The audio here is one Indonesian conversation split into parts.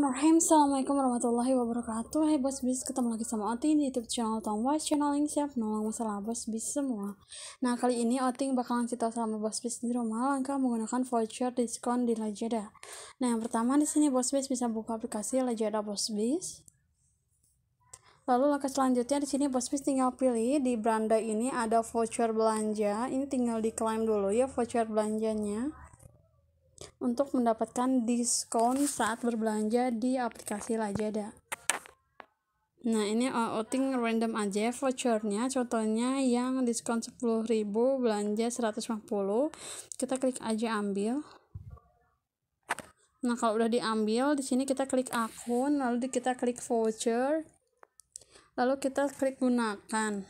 Bismillahirrahmanirrahim Assalamualaikum warahmatullahi wabarakatuh Hai Bos Bis, ketemu lagi sama Oting di Youtube channel Tong Boys Channel yang siap nolong masalah Bos Bis semua Nah kali ini Oting bakalan cerita sama Bos Bis di rumah Langkah menggunakan voucher diskon di Lazada Nah yang pertama di sini Bos Bis bisa buka aplikasi Lazada Bos Bis Lalu langkah selanjutnya di sini Bos Bis tinggal pilih di beranda ini ada voucher belanja. Ini tinggal diklaim dulu ya voucher belanjanya untuk mendapatkan diskon saat berbelanja di aplikasi Lazada. Nah, ini outing random aja vouchernya. Contohnya yang diskon 10.000 belanja 150. Kita klik aja ambil. Nah, kalau udah diambil, di sini kita klik akun, lalu kita klik voucher. Lalu kita klik gunakan.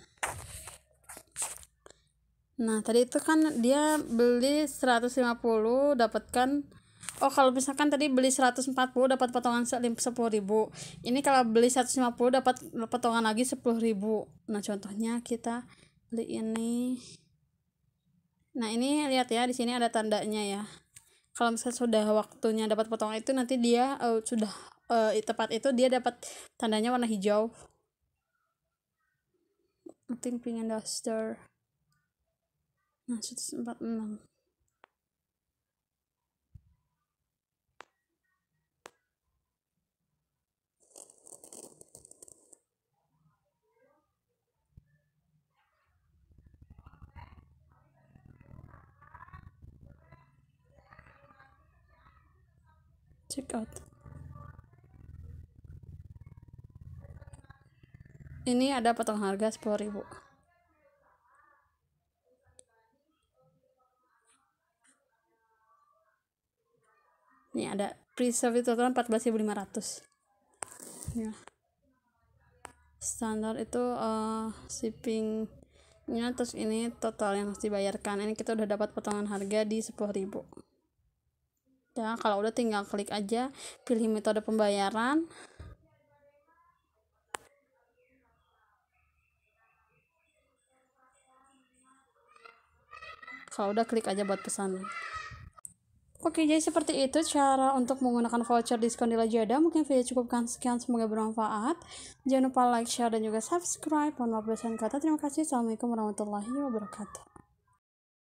Nah, tadi itu kan dia beli 150 dapatkan Oh, kalau misalkan tadi beli 140 dapat potongan 10.000. Ini kalau beli 150 dapat potongan lagi 10.000. Nah, contohnya kita beli ini. Nah, ini lihat ya, di sini ada tandanya ya. Kalau misalkan sudah waktunya dapat potongan itu nanti dia uh, sudah uh, tepat itu dia dapat tandanya warna hijau. Penting pingin daster nah should check out ini ada potong harga sepuluh 10.000 ini ada preserve itu total 14.500 ya standar itu uh, shippingnya terus ini total yang harus dibayarkan ini kita udah dapat potongan harga di 10.000 ya kalau udah tinggal klik aja pilih metode pembayaran kalau udah klik aja buat pesan Oke, jadi seperti itu cara untuk menggunakan voucher diskon di Lazada Mungkin video cukupkan sekian, semoga bermanfaat. Jangan lupa like, share, dan juga subscribe. Mohon maaf kata. Terima kasih. Assalamualaikum warahmatullahi wabarakatuh.